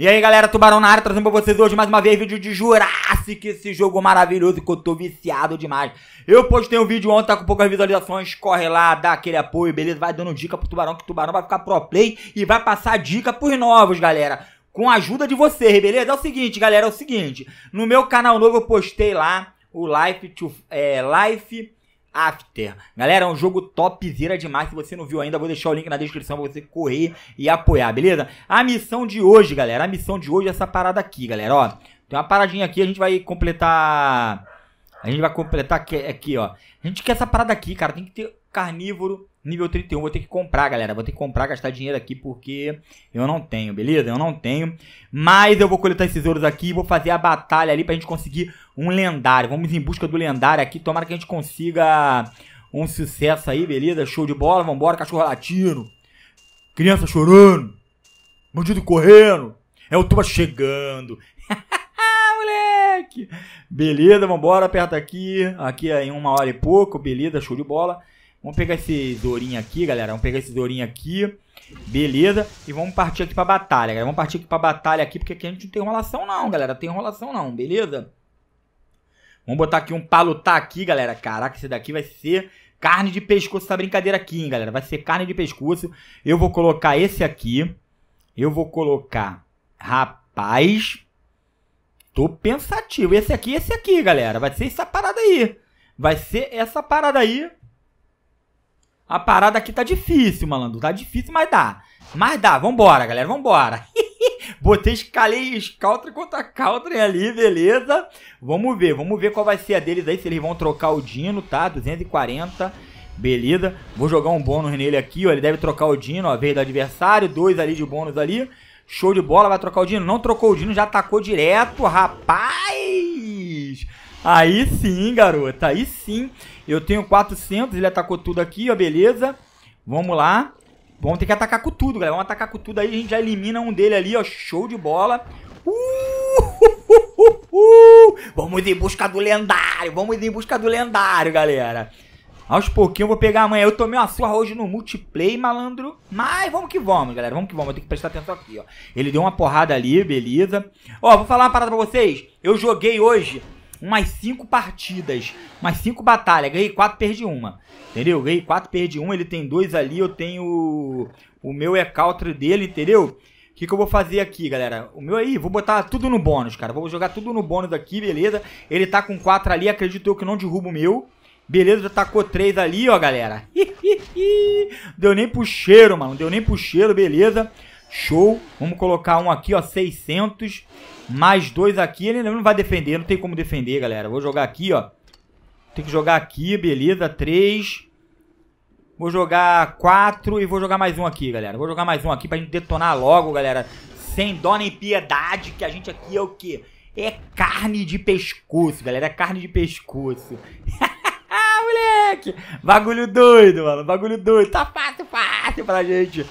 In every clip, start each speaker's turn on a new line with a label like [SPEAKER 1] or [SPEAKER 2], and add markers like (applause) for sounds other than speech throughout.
[SPEAKER 1] E aí galera, Tubarão na área, trazendo pra vocês hoje mais uma vez vídeo de Jurassic, esse jogo maravilhoso que eu tô viciado demais. Eu postei um vídeo ontem, tá com poucas visualizações, corre lá, dá aquele apoio, beleza? Vai dando dica pro Tubarão, que o Tubarão vai ficar pro play e vai passar dica pros novos, galera. Com a ajuda de vocês, beleza? É o seguinte, galera, é o seguinte, no meu canal novo eu postei lá o Life to... É, Life After. Galera, é um jogo topzera demais. Se você não viu ainda, vou deixar o link na descrição pra você correr e apoiar, beleza? A missão de hoje, galera. A missão de hoje é essa parada aqui, galera, ó. Tem uma paradinha aqui, a gente vai completar... A gente vai completar aqui, aqui ó. A gente quer essa parada aqui, cara. Tem que ter carnívoro, nível 31. Vou ter que comprar, galera. Vou ter que comprar, gastar dinheiro aqui, porque eu não tenho, beleza? Eu não tenho. Mas eu vou coletar esses ouros aqui e vou fazer a batalha ali pra gente conseguir um lendário. Vamos em busca do lendário aqui. Tomara que a gente consiga um sucesso aí, beleza? Show de bola. Vambora, cachorro latino. Criança chorando. Bandido correndo. É o Tuba chegando. (laughs) moleque! Beleza, vambora, aperta aqui. Aqui é em uma hora e pouco, beleza, show de bola. Vamos pegar esse dourinho aqui, galera. Vamos pegar esse dourinho aqui. Beleza. E vamos partir aqui pra batalha, galera. Vamos partir aqui pra batalha aqui, porque aqui a gente não tem enrolação não, galera. Tem enrolação não, beleza? Vamos botar aqui um palutar aqui, galera. Caraca, esse daqui vai ser carne de pescoço essa brincadeira aqui, hein, galera. Vai ser carne de pescoço. Eu vou colocar esse aqui. Eu vou colocar... Rapaz... Tô pensativo. Esse aqui, esse aqui, galera. Vai ser essa parada aí. Vai ser essa parada aí. A parada aqui tá difícil, malandro. Tá difícil, mas dá. Mas dá, vambora, galera, vambora. (laughs) Botei, escalei Scaltra contra Caltrin ali, beleza? Vamos ver, vamos ver qual vai ser a deles aí, se eles vão trocar o Dino, tá? 240, beleza. Vou jogar um bônus nele aqui, ó, ele deve trocar o Dino, ó, veio do adversário, dois ali de bônus ali. Show de bola, vai trocar o Dino, não trocou o Dino, já atacou direto, rapaz! Aí sim, garota. Aí sim. Eu tenho 400. Ele atacou tudo aqui, ó. Beleza. Vamos lá. Vamos ter que atacar com tudo, galera. Vamos atacar com tudo aí. A gente já elimina um dele ali, ó. Show de bola. Uh, (laughs) Vamos em busca do lendário. Vamos em busca do lendário, galera. Aos pouquinhos eu vou pegar amanhã. Eu tomei uma surra hoje no multiplayer, malandro. Mas vamos que vamos, galera. Vamos que vamos. Vou ter que prestar atenção aqui, ó. Ele deu uma porrada ali, beleza. Ó, vou falar uma parada pra vocês. Eu joguei hoje umas cinco partidas, umas cinco batalhas. Ganhei quatro, perdi uma. Entendeu? Ganhei quatro, perdi uma. Ele tem dois ali, eu tenho o meu é counter dele, entendeu? O que, que eu vou fazer aqui, galera? O meu aí, vou botar tudo no bônus, cara. Vou jogar tudo no bônus aqui, beleza? Ele tá com quatro ali, acredito eu que não derrubo o meu. Beleza, já tacou três ali, ó, galera. deu nem pro cheiro, mano. Deu nem pro cheiro, beleza. Show. Vamos colocar um aqui, ó, 600. Mais dois aqui. Ele não vai defender, não tem como defender, galera. Vou jogar aqui, ó. Tem que jogar aqui, beleza. Três. Vou jogar quatro e vou jogar mais um aqui, galera. Vou jogar mais um aqui pra gente detonar logo, galera. Sem dó nem piedade, que a gente aqui é o quê? É carne de pescoço, galera. É carne de pescoço. (laughs) moleque! Bagulho doido, mano. Bagulho doido. Tá fácil, fácil pra gente.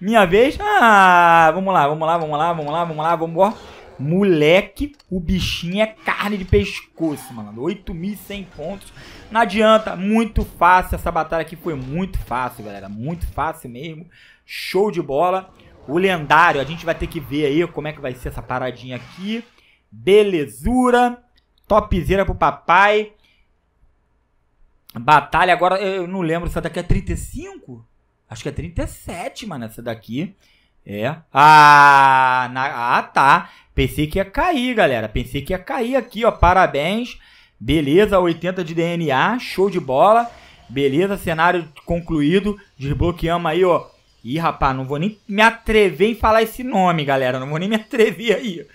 [SPEAKER 1] Minha vez. Ah, vamos lá, vamos lá, vamos lá, vamos lá, vamos lá, vamos lá. Moleque, o bichinho é carne de pescoço, mano. 8.100 pontos. Não adianta, muito fácil. Essa batalha aqui foi muito fácil, galera. Muito fácil mesmo. Show de bola. O lendário, a gente vai ter que ver aí como é que vai ser essa paradinha aqui. Belezura. Topzera pro papai. Batalha agora, eu não lembro se daqui a é 35? Acho que é 37, mano, essa daqui. É. Ah, na, ah, tá. Pensei que ia cair, galera. Pensei que ia cair aqui, ó. Parabéns. Beleza, 80 de DNA. Show de bola. Beleza, cenário concluído. Desbloqueamos aí, ó. Ih, rapaz, não vou nem me atrever em falar esse nome, galera. Não vou nem me atrever aí.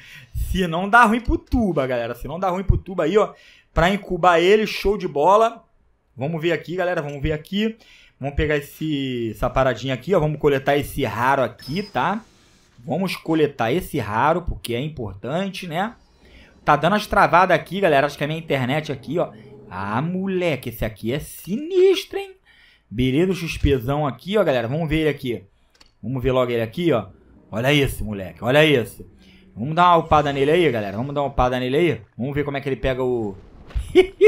[SPEAKER 1] Se não dá ruim pro tuba, galera. Se não dá ruim pro tuba aí, ó. Pra incubar ele, show de bola. Vamos ver aqui, galera. Vamos ver aqui. Vamos pegar esse, essa paradinha aqui, ó. Vamos coletar esse raro aqui, tá? Vamos coletar esse raro, porque é importante, né? Tá dando as travadas aqui, galera. Acho que é minha internet aqui, ó. Ah, moleque, esse aqui é sinistro, hein? Beleza, o XPzão aqui, ó, galera. Vamos ver ele aqui. Vamos ver logo ele aqui, ó. Olha isso, moleque. Olha isso. Vamos dar uma upada nele aí, galera. Vamos dar uma upada nele aí. Vamos ver como é que ele pega o... (laughs)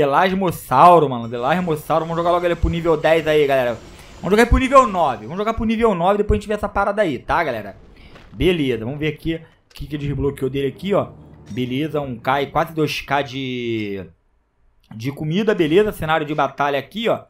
[SPEAKER 1] Elasmossauro, mano. Elasmossauro. Vamos jogar logo ele pro nível 10 aí, galera. Vamos jogar pro nível 9. Vamos jogar pro nível 9, depois a gente vê essa parada aí, tá, galera? Beleza, vamos ver aqui o que, que desbloqueou dele aqui, ó. Beleza, 1k e quase 2k de, de comida, beleza. Cenário de batalha aqui, ó.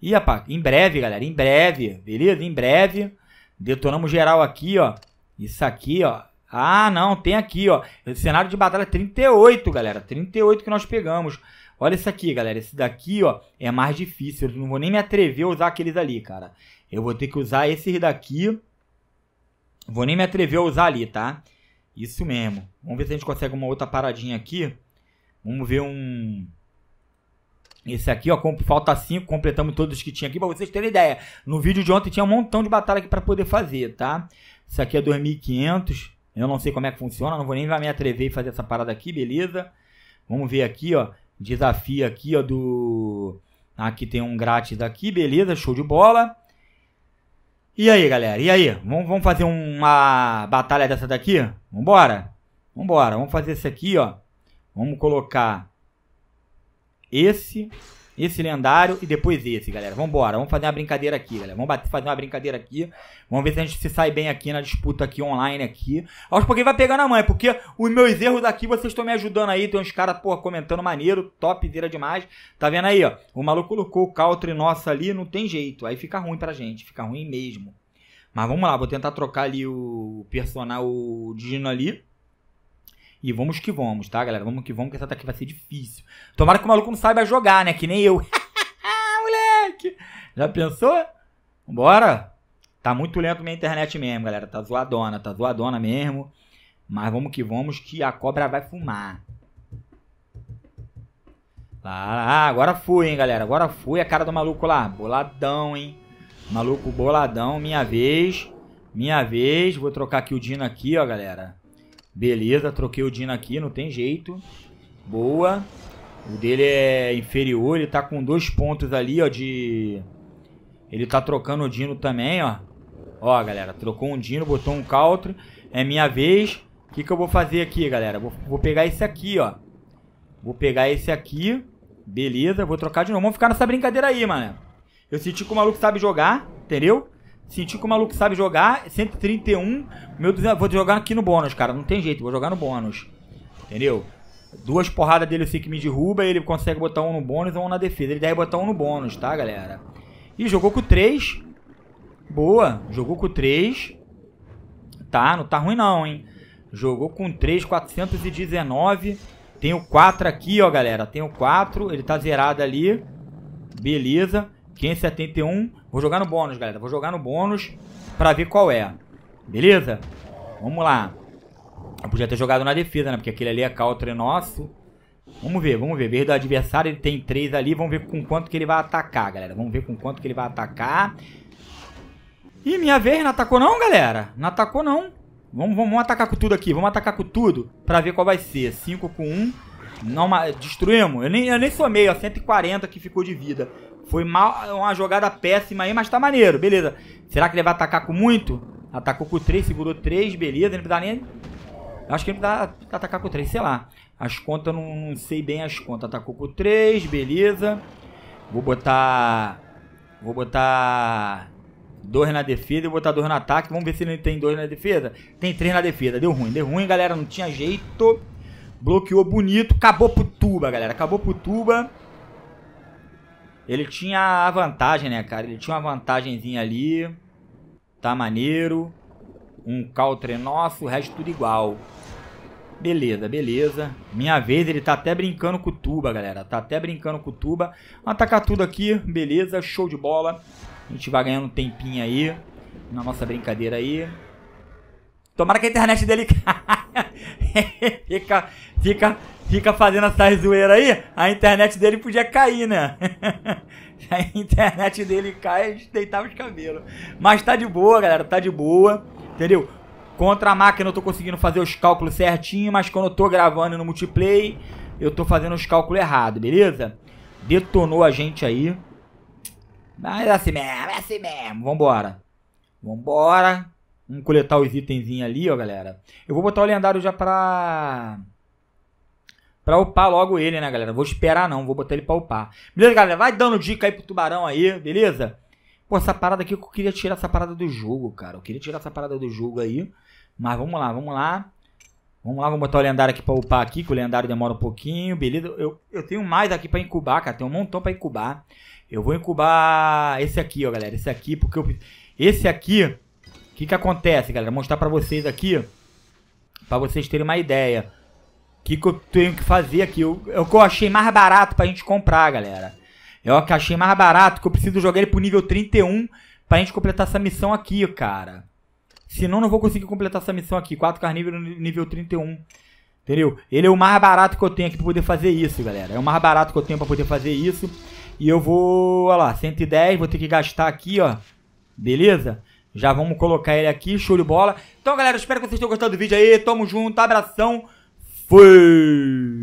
[SPEAKER 1] E, rapaz, em breve, galera, em breve, beleza? Em breve, detonamos geral aqui, ó. Isso aqui, ó. Ah, não, tem aqui, ó. Cenário de batalha 38, é galera. 38 que nós pegamos. Olha isso aqui, galera. Esse daqui, ó, é mais difícil. Eu não vou nem me atrever a usar aqueles ali, cara. Eu vou ter que usar esses daqui. Vou nem me atrever a usar ali, tá? Isso mesmo. Vamos ver se a gente consegue uma outra paradinha aqui. Vamos ver um... Esse aqui, ó, falta 5, completamos todos que tinha aqui, pra vocês terem ideia. No vídeo de ontem tinha um montão de batalha aqui pra poder fazer, tá? Isso aqui é 2500, eu não sei como é que funciona, não vou nem me atrever a fazer essa parada aqui, beleza? Vamos ver aqui, ó. Desafio aqui, ó, do... Aqui ah, tem um grátis daqui, beleza, show de bola. E aí, galera, e aí? Vamos, vamos fazer uma batalha dessa daqui? Vambora? Vambora, vamos fazer esse aqui, ó. Vamos colocar esse esse lendário e depois esse, galera. Vambora, vamos fazer uma brincadeira aqui, galera. Vamos bater, fazer uma brincadeira aqui. Vamos ver se a gente se sai bem aqui na disputa aqui online aqui. Aos pouquinhos vai pegar na mãe, porque os meus erros aqui vocês estão me ajudando aí. Tem uns caras, porra, comentando maneiro, top topzera demais. Tá vendo aí, ó? O maluco colocou o country nosso ali, não tem jeito. Aí fica ruim pra gente, fica ruim mesmo. Mas vamos lá, vou tentar trocar ali o personal, o Dino ali. E vamos que vamos, tá, galera? Vamos que vamos, que essa daqui vai ser difícil. Tomara que o maluco não saiba jogar, né? Que nem eu. (laughs) Ah, moleque! Já pensou? Vambora! Tá muito lento minha internet mesmo, galera. Tá zoadona, tá zoadona mesmo. Mas vamos que vamos, que a cobra vai fumar. Ah, agora fui, hein, galera. Agora fui a cara do maluco lá. Boladão, hein? Maluco boladão, minha vez. Minha vez. Vou trocar aqui o Dino aqui, ó, galera. Beleza, troquei o Dino aqui, não tem jeito. Boa. O dele é inferior, ele tá com dois pontos ali, ó, de... Ele tá trocando o Dino também, ó. Ó, galera, trocou um Dino, botou um Caltro. É minha vez. O que, que eu vou fazer aqui, galera? Vou, vou pegar esse aqui, ó. Vou pegar esse aqui. Beleza, vou trocar de novo. Vamos ficar nessa brincadeira aí, mano. Eu senti que o maluco sabe jogar, entendeu? Senti que o maluco sabe jogar, 131, meu vou jogar aqui no bônus, cara, não tem jeito, vou jogar no bônus. Entendeu? Duas porradas dele assim que me derruba, ele consegue botar um no bônus ou um na defesa. Ele deve botar um no bônus, tá, galera? E jogou com 3. Boa, jogou com 3. Tá, não tá ruim não, hein? Jogou com 3, 419. Tem o 4 aqui, ó, galera. Tem o 4, ele tá zerado ali. Beleza. 571. Vou jogar no bônus, galera. Vou jogar no bônus pra ver qual é. Beleza? Vamos lá. Eu podia ter jogado na defesa, né? Porque aquele ali é counter nosso. Vamos ver, vamos ver. Veio do adversário, ele tem três ali. Vamos ver com quanto que ele vai atacar, galera. Vamos ver com quanto que ele vai atacar. Ih, minha vez, não atacou não, galera? Não atacou não. Vamos, vamos, vamos atacar com tudo aqui. Vamos atacar com tudo pra ver qual vai ser. 5 com 1. Um. Não, destruímos. Eu nem, eu nem somei, ó. 140 que ficou de vida. Foi mal, uma jogada péssima aí, mas tá maneiro, beleza. Será que ele vai atacar com muito? Atacou com 3, segurou 3, beleza. Ele não precisa nem... Acho que ele precisa atacar com 3, sei lá. As contas, não, não sei bem as contas. Atacou com 3, beleza. Vou botar... Vou botar... 2 na defesa e vou botar 2 no ataque. Vamos ver se ele tem 2 na defesa. Tem 3 na defesa. Deu ruim, deu ruim, galera. Não tinha jeito. Bloqueou bonito. Acabou pro tuba, galera. Acabou pro tuba. Ele tinha a vantagem, né, cara? Ele tinha uma vantagemzinha ali. Tá maneiro. Um caltre. nosso, o resto tudo igual. Beleza, beleza. Minha vez, ele tá até brincando com o tuba, galera. Tá até brincando com o tuba. Vamos atacar tudo aqui, beleza, show de bola. A gente vai ganhando um tempinho aí. Na nossa brincadeira aí. Tomara que a internet dele... (laughs) (laughs) fica, fica, fica fazendo essa zoeira aí, a internet dele podia cair, né? (laughs) a internet dele cai, a gente deitava os cabelos. Mas tá de boa, galera, tá de boa, entendeu? Contra a máquina eu tô conseguindo fazer os cálculos certinho, mas quando eu tô gravando no multiplayer, eu tô fazendo os cálculos errados, beleza? Detonou a gente aí. Mas é assim mesmo, é assim mesmo, vambora. Vambora. Vamos coletar os itens ali, ó, galera. Eu vou botar o lendário já pra... Pra upar logo ele, né, galera? Vou esperar não, vou botar ele pra upar. Beleza, galera? Vai dando dica aí pro tubarão aí, beleza? Pô, essa parada aqui, eu queria tirar essa parada do jogo, cara. Eu queria tirar essa parada do jogo aí. Mas vamos lá, vamos lá. Vamos lá, vamos botar o lendário aqui pra upar aqui, que o lendário demora um pouquinho, beleza? Eu, eu tenho mais aqui pra incubar, cara. Tem um montão pra incubar. Eu vou incubar esse aqui, ó, galera. Esse aqui, porque eu... Esse aqui o que, que acontece, galera? Vou mostrar para vocês aqui, para vocês terem uma ideia. O que, que eu tenho que fazer aqui? Eu, é o que eu achei mais barato pra gente comprar, galera. É o que eu achei mais barato, que eu preciso jogar ele pro nível 31 pra gente completar essa missão aqui, cara. Senão não vou conseguir completar essa missão aqui. 4 carnívoros no nível 31. Entendeu? Ele é o mais barato que eu tenho aqui pra poder fazer isso, galera. É o mais barato que eu tenho pra poder fazer isso. E eu vou, olha lá, 110, vou ter que gastar aqui, ó. Beleza? Já vamos colocar ele aqui, show de bola. Então, galera, espero que vocês tenham gostado do vídeo aí. Tamo junto, abração. Fui!